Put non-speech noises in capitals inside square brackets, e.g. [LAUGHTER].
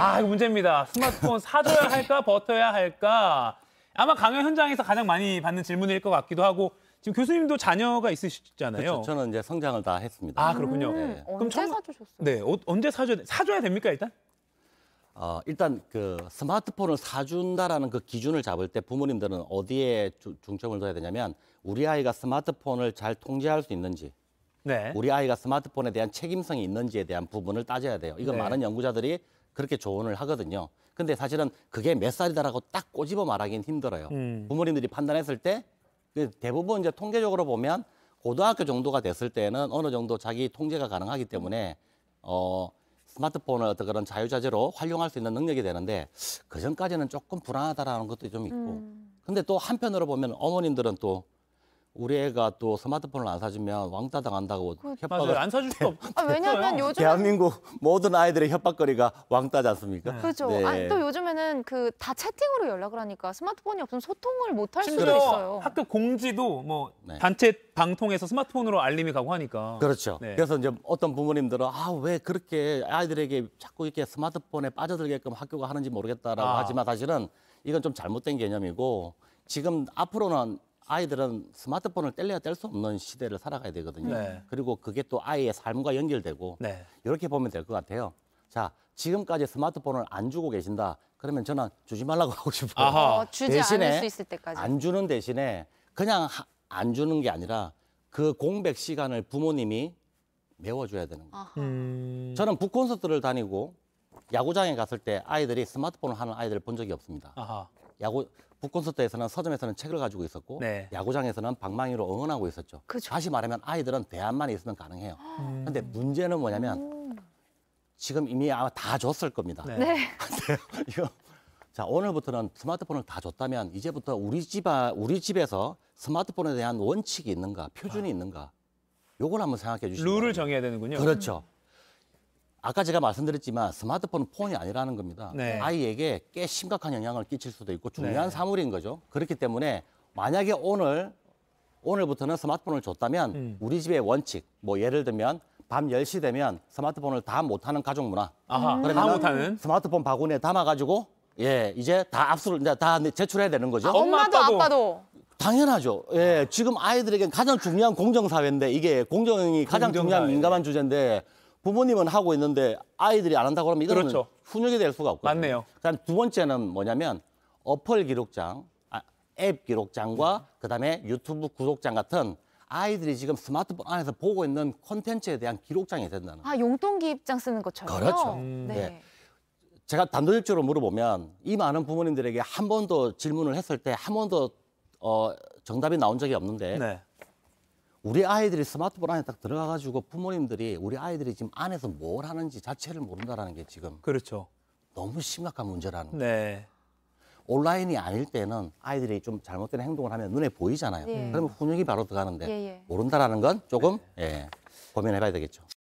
아, 이거 문제입니다. 스마트폰 사줘야 할까 버텨야 할까? 아마 강연 현장에서 가장 많이 받는 질문일 것 같기도 하고 지금 교수님도 자녀가 있으시잖아요. 그렇 저는 이제 성장을 다 했습니다. 아 그렇군요. 음, 네. 그럼 언제 청... 사주셨어요? 네, 어, 언제 사줘야 사줘야 됩니까 일단? 어, 일단 그 스마트폰을 사준다라는 그 기준을 잡을 때 부모님들은 어디에 주, 중점을 둬야 되냐면 우리 아이가 스마트폰을 잘 통제할 수 있는지, 네. 우리 아이가 스마트폰에 대한 책임성이 있는지에 대한 부분을 따져야 돼요. 이건 네. 많은 연구자들이 그렇게 조언을 하거든요. 근데 사실은 그게 몇 살이다라고 딱 꼬집어 말하기는 힘들어요. 음. 부모님들이 판단했을 때 그 대부분 이제 통계적으로 보면 고등학교 정도가 됐을 때는 어느 정도 자기 통제가 가능하기 때문에 어 스마트폰을 어떤 그런 자유자재로 활용할 수 있는 능력이 되는데 그 전까지는 조금 불안하다라는 것도 좀 있고 음. 근데 또 한편으로 보면 어머님들은 또 우리 애가 또 스마트폰을 안 사주면 왕따 당한다고 그 협박을 맞아요. 안 사줄 수없 [LAUGHS] 아, 왜냐면 요즘 대한민국 모든 아이들의 협박거리가 왕따지 않습니까? 네. 그렇죠. 네. 아또 요즘에는 그 다 채팅으로 연락을 하니까 스마트폰이 없으면 소통을 못할 수도 있어요. 학교 공지도 뭐 네. 단체 방통에서 스마트폰으로 알림이 가고 하니까. 그렇죠. 네. 그래서 이제 어떤 부모님들은 아 왜 그렇게 아이들에게 자꾸 이렇게 스마트폰에 빠져들게끔 학교가 하는지 모르겠다라고 아. 하지만 사실은 이건 좀 잘못된 개념이고 지금 앞으로는 아이들은 스마트폰을 뗄래야 뗄 수 없는 시대를 살아가야 되거든요. 네. 그리고 그게 또 아이의 삶과 연결되고 네. 이렇게 보면 될 것 같아요. 자, 지금까지 스마트폰을 안 주고 계신다. 그러면 저는 주지 말라고 [LAUGHS] 하고 싶어요. 어, 주지 대신에 않을 수 있을 때까지. 안 주는 대신에 그냥 하, 안 주는 게 아니라 그 공백 시간을 부모님이 메워줘야 되는 거예요. 음... 저는 북콘서트를 다니고 야구장에 갔을 때 아이들이 스마트폰을 하는 아이들을 본 적이 없습니다. 아하. 야구 북콘서트에서는 서점에서는 책을 가지고 있었고 네. 야구장에서는 방망이로 응원하고 있었죠. 그쵸. 다시 말하면 아이들은 대안만 있으면 가능해요. 그런데 음. 문제는 뭐냐면 지금 이미 아마 다 줬을 겁니다. 네. 네. [LAUGHS] 이거 자 오늘부터는 스마트폰을 다 줬다면 이제부터 우리 집 우리 집에서 스마트폰에 대한 원칙이 있는가 표준이 아. 있는가 요걸 한번 생각해 주시면 룰을 정해야 되는군요. 그렇죠. 아까 제가 말씀드렸지만 스마트폰은 폰이 아니라는 겁니다. 네. 아이에게 꽤 심각한 영향을 끼칠 수도 있고 중요한 네. 사물인 거죠. 그렇기 때문에 만약에 오늘 오늘부터는 스마트폰을 줬다면 음. 우리 집의 원칙 뭐 예를 들면 밤 10시 되면 스마트폰을 다 못하는 가족 문화. 아하, 다 못하는 스마트폰 바구니에 담아가지고 예 이제 다 압수를 이제 다 제출해야 되는 거죠. 아, 엄마도 아빠도. 아빠도. 당연하죠. 예, 지금 아이들에겐 가장 중요한 공정사회인데 이게 공정이 가장 중요한 민감한 주제인데 부모님은 하고 있는데 아이들이 안 한다고 하면 이거는 그렇죠. 훈육이 될 수가 없거든요. 맞네요. 그다음 두 번째는 뭐냐면 어플 기록장, 아, 앱 기록장과 그다음에 유튜브 구독장 같은 아이들이 지금 스마트폰 안에서 보고 있는 콘텐츠에 대한 기록장이 된다는. 아 용돈 기입장 쓰는 것처럼. 그렇죠. 음. 네. 제가 단도직적으로 물어보면 이 많은 부모님들에게 한 번도 질문을 했을 때 한 번도 어, 정답이 나온 적이 없는데 네. 우리 아이들이 스마트폰 안에 딱 들어가가지고 부모님들이 우리 아이들이 지금 안에서 뭘 하는지 자체를 모른다라는 게 지금 그렇죠. 너무 심각한 문제라는 거예요. 네. 온라인이 아닐 때는 아이들이 좀 잘못된 행동을 하면 눈에 보이잖아요. 네. 그러면 훈육이 바로 들어가는데 예, 예. 모른다라는 건 조금 네. 예, 고민해봐야 되겠죠.